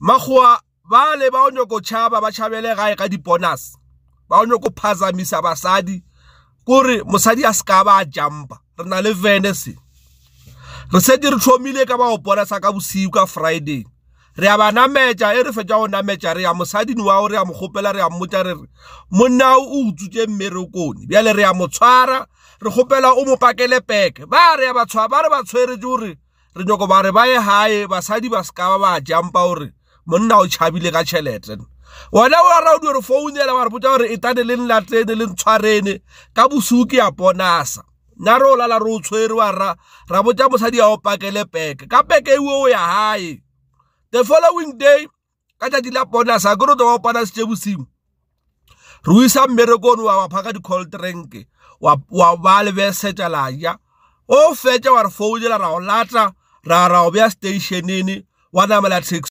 Makgowa bale ba o nyoko tšhaba ba tšhabele gae ka di-bonus ba o nyoko phazamisa basadi kore mosadi a se ka ba a jumpa re na le vene se re setse re thomile ka ba go bonasa ka bosiu ka friday re a ba nametša e re fetša go nametša re ya mosadini wao re a mo kgopela re a mmotša re re monna o utswitše mmerekone bjale re a mo tshwara re kgopela o mo pakele peke ba re ya batshwa ba re ba tshweretše gore re nyoko ba re ba ye gae basadi ba se ka ba ba jumpa gore monna o tšhabile ka tšhelete wena o ra o dio founela wa re botsa gore etane le nlatlene le ntshwarene ka bosuki ya ponasa na re o lala re o tshwere wa ra ra botsa mosadi a o pakele peke ka peke eo o ya gae the following day ka tsatsi la ponasa ke re o tlo wa opanasitse bosimo re o isa mmerekone wa wa phaka di-call trank wa ba lebesetša la ja o fetša wa re founela ra o lata ra ra o beya stationene wa namela